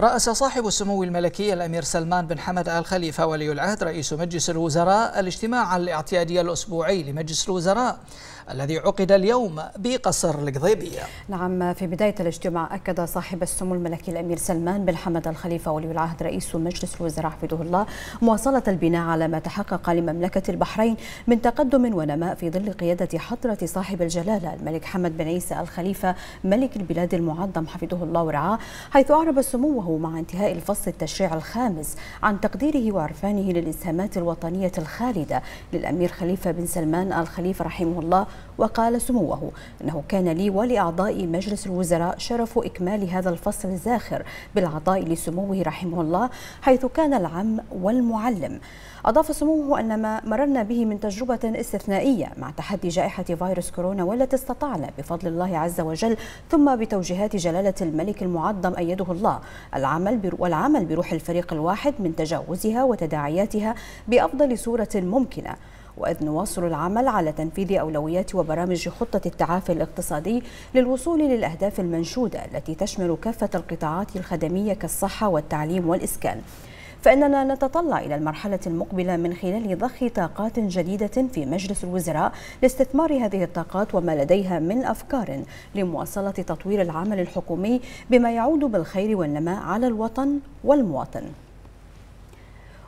رأس صاحب السمو الملكي الأمير سلمان بن حمد آل خليفة ولي العهد رئيس مجلس الوزراء الاجتماع الاعتيادي الأسبوعي لمجلس الوزراء الذي عقد اليوم بقصر القضيبية نعم في بداية الاجتماع أكد صاحب السمو الملكي الأمير سلمان بن حمد الخليفة ولي العهد رئيس مجلس الوزراء حفظه الله مواصلة البناء على ما تحقق لمملكة البحرين من تقدم ونماء في ظل قيادة حضرة صاحب الجلالة الملك حمد بن عيسى الخليفة ملك البلاد المعظم حفظه الله ورعاه حيث أعرب سموه مع انتهاء الفصل التشريع الخامس عن تقديره وعرفانه للإسهامات الوطنية الخالدة للأمير خليفة بن سلمان الخليفة رحمه الله وقال سموه أنه كان لي ولأعضاء مجلس الوزراء شرف إكمال هذا الفصل الزاخر بالعطاء لسموه رحمه الله حيث كان العم والمعلم أضاف سموه أن ما مررنا به من تجربة استثنائية مع تحدي جائحة فيروس كورونا والتي استطعنا بفضل الله عز وجل ثم بتوجيهات جلالة الملك المعظم أيده الله العمل والعمل بروح الفريق الواحد من تجاوزها وتداعياتها بأفضل صورة ممكنة وإذ نواصل العمل على تنفيذ أولويات وبرامج خطة التعافي الاقتصادي للوصول للأهداف المنشودة التي تشمل كافة القطاعات الخدمية كالصحة والتعليم والإسكان فإننا نتطلع إلى المرحلة المقبلة من خلال ضخ طاقات جديدة في مجلس الوزراء لاستثمار هذه الطاقات وما لديها من أفكار لمواصلة تطوير العمل الحكومي بما يعود بالخير والنماء على الوطن والمواطن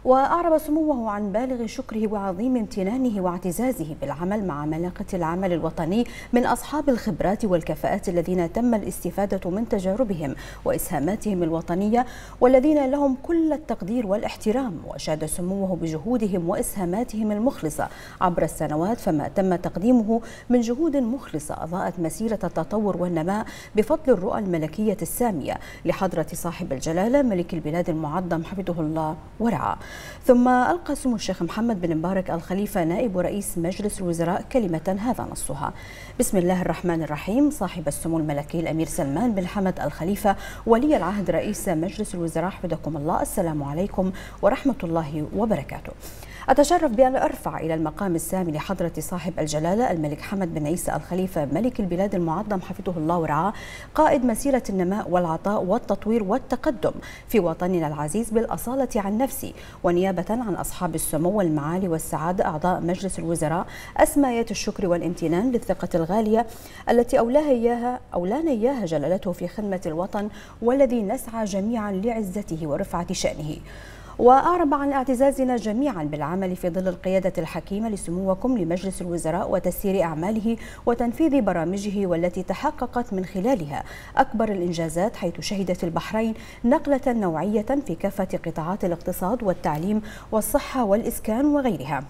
وأعرب سموه عن بالغ شكره وعظيم امتنانه واعتزازه بالعمل مع ملاقة العمل الوطني من أصحاب الخبرات والكفاءات الذين تم الاستفادة من تجاربهم وإسهاماتهم الوطنية والذين لهم كل التقدير والاحترام وشاد سموه بجهودهم وإسهاماتهم المخلصة عبر السنوات فما تم تقديمه من جهود مخلصة أضاءت مسيرة التطور والنماء بفضل الرؤى الملكية السامية لحضرة صاحب الجلالة ملك البلاد المعظم حفظه الله ورعاه ثم ألقى سمو الشيخ محمد بن مبارك الخليفة نائب رئيس مجلس الوزراء كلمة هذا نصها بسم الله الرحمن الرحيم صاحب السمو الملكي الأمير سلمان بن حمد الخليفة ولي العهد رئيس مجلس الوزراء حفظكم الله السلام عليكم ورحمة الله وبركاته أتشرف بأن أرفع إلى المقام السامي لحضرة صاحب الجلالة الملك حمد بن عيسى الخليفة ملك البلاد المعظم حفظه الله ورعاه قائد مسيرة النماء والعطاء والتطوير والتقدم في وطننا العزيز بالأصالة عن نفسي ونيابة عن أصحاب السمو والمعالي والسعادة أعضاء مجلس الوزراء أسمايات الشكر والامتنان للثقة الغالية التي أولاها إياها أولانا إياها جلالته في خدمة الوطن والذي نسعى جميعا لعزته ورفعة شأنه وأعرب عن اعتزازنا جميعا بالعمل في ظل القيادة الحكيمة لسموكم لمجلس الوزراء وتسيير أعماله وتنفيذ برامجه والتي تحققت من خلالها أكبر الإنجازات حيث شهدت البحرين نقلة نوعية في كافة قطاعات الاقتصاد والتعليم والصحة والإسكان وغيرها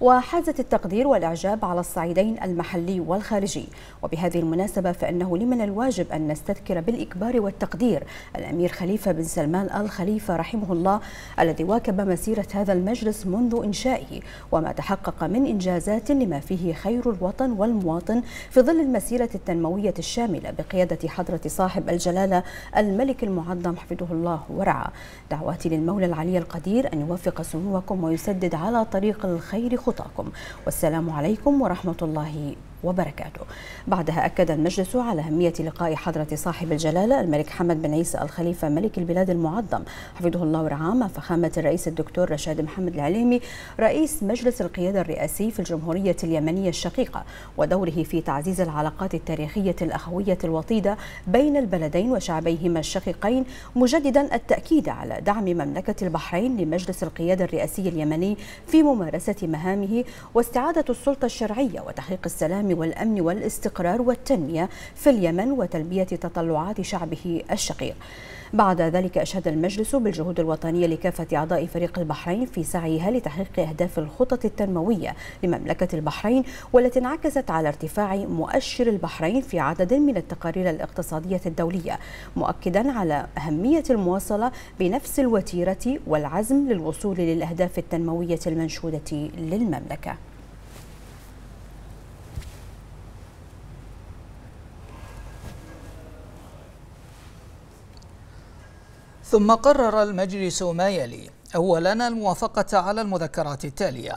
وحازت التقدير والإعجاب على الصعيدين المحلي والخارجي وبهذه المناسبة فإنه لمن الواجب أن نستذكر بالإكبار والتقدير الأمير خليفة بن سلمان الخليفة رحمه الله الذي واكب مسيرة هذا المجلس منذ إنشائه وما تحقق من إنجازات لما فيه خير الوطن والمواطن في ظل المسيرة التنموية الشاملة بقيادة حضرة صاحب الجلالة الملك المعظم حفظه الله ورعاه دعواتي للمولى العلي القدير أن يوفق سموكم ويسدد على طريق الخير خطاكم والسلام عليكم ورحمة الله وبركاته بعدها أكد المجلس على أهمية لقاء حضرة صاحب الجلالة الملك حمد بن عيسى الخليفة ملك البلاد المعظم حفظه الله ورعاه مع فخامة الرئيس الدكتور رشاد محمد العليمي رئيس مجلس القيادة الرئاسي في الجمهورية اليمنية الشقيقة ودوره في تعزيز العلاقات التاريخية الأخوية الوطيدة بين البلدين وشعبيهما الشقيقين مجددا التأكيد على دعم مملكة البحرين لمجلس القيادة الرئاسي اليمني في ممارسة مهامه واستعادة السلطة الشرعية وتحقيق السلام لدعم والأمن والاستقرار والتنمية في اليمن وتلبية تطلعات شعبه الشقيق بعد ذلك أشهد المجلس بالجهود الوطنية لكافة أعضاء فريق البحرين في سعيها لتحقيق أهداف الخطط التنموية لمملكة البحرين والتي انعكست على ارتفاع مؤشر البحرين في عدد من التقارير الاقتصادية الدولية مؤكدا على أهمية المواصلة بنفس الوتيرة والعزم للوصول للأهداف التنموية المنشودة للمملكة ثم قرر المجلس ما يلي أولا الموافقة على المذكرات التالية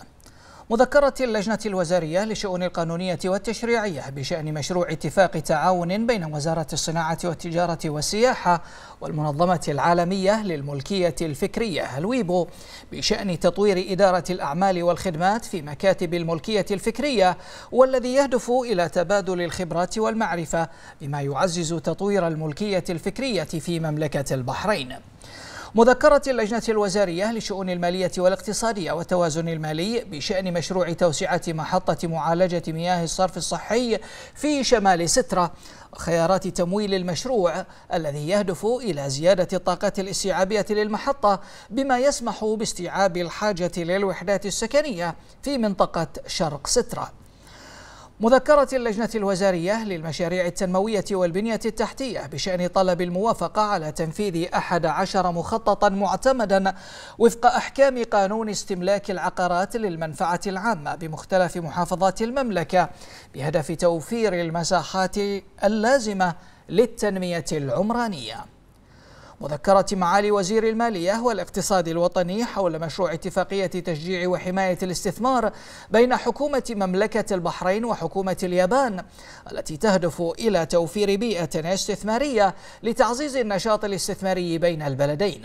مذكرة اللجنة الوزارية لشؤون القانونية والتشريعية بشأن مشروع اتفاق تعاون بين وزارة الصناعة والتجارة والسياحة والمنظمة العالمية للملكية الفكرية الويبو بشأن تطوير إدارة الأعمال والخدمات في مكاتب الملكية الفكرية والذي يهدف إلى تبادل الخبرات والمعرفة بما يعزز تطوير الملكية الفكرية في مملكة البحرين مذكرة اللجنة الوزارية لشؤون المالية والاقتصادية والتوازن المالي بشأن مشروع توسعة محطة معالجة مياه الصرف الصحي في شمال سترة خيارات تمويل المشروع الذي يهدف إلى زيادة الطاقات الاستيعابية للمحطة بما يسمح باستيعاب الحاجة للوحدات السكنية في منطقة شرق سترة مذكرة اللجنة الوزارية للمشاريع التنموية والبنية التحتية بشأن طلب الموافقة على تنفيذ أحد عشر مخططا معتمدا وفق أحكام قانون استملاك العقارات للمنفعة العامة بمختلف محافظات المملكة بهدف توفير المساحات اللازمة للتنمية العمرانية مذكرة معالي وزير المالية والاقتصاد الوطني حول مشروع اتفاقية تشجيع وحماية الاستثمار بين حكومة مملكة البحرين وحكومة اليابان التي تهدف إلى توفير بيئة استثمارية لتعزيز النشاط الاستثماري بين البلدين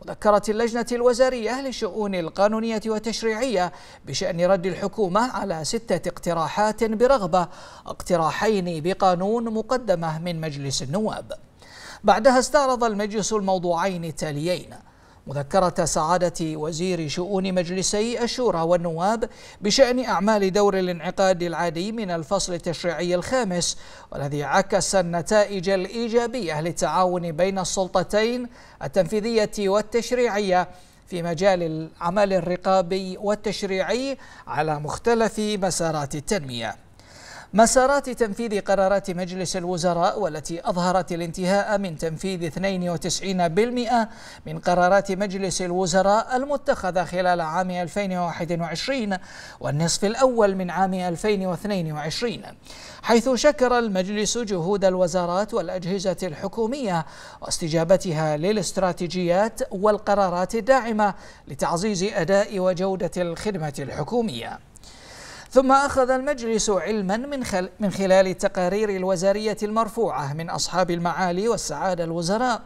وذكرت اللجنة الوزارية للشؤون القانونية والتشريعية بشأن رد الحكومة على ستة اقتراحات برغبة اقتراحين بقانون مقدمة من مجلس النواب بعدها استعرض المجلس الموضوعين التاليين مذكرة سعادة وزير شؤون مجلسي الشورى والنواب بشأن أعمال دور الانعقاد العادي من الفصل التشريعي الخامس والذي عكس النتائج الإيجابية للتعاون بين السلطتين التنفيذية والتشريعية في مجال العمل الرقابي والتشريعي على مختلف مسارات التنميه مسارات تنفيذ قرارات مجلس الوزراء والتي أظهرت الانتهاء من تنفيذ 92% من قرارات مجلس الوزراء المتخذة خلال عام 2021 والنصف الأول من عام 2022 حيث شكر المجلس جهود الوزارات والأجهزة الحكومية واستجابتها للاستراتيجيات والقرارات الداعمة لتعزيز أداء وجودة الخدمة الحكومية ثم أخذ المجلس علما من, خل من خلال تقارير الوزارية المرفوعة من أصحاب المعالي والسعادة الوزراء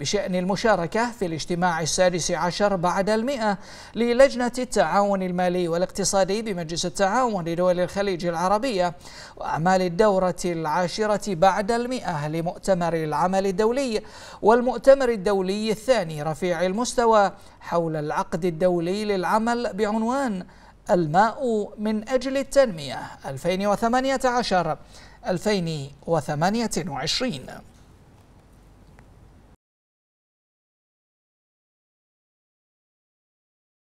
بشأن المشاركة في الاجتماع السادس عشر بعد المئة للجنة التعاون المالي والاقتصادي بمجلس التعاون لدول الخليج العربية وأعمال الدورة العاشرة بعد المئة لمؤتمر العمل الدولي والمؤتمر الدولي الثاني رفيع المستوى حول العقد الدولي للعمل بعنوان الماء من أجل التنمية 2018 2028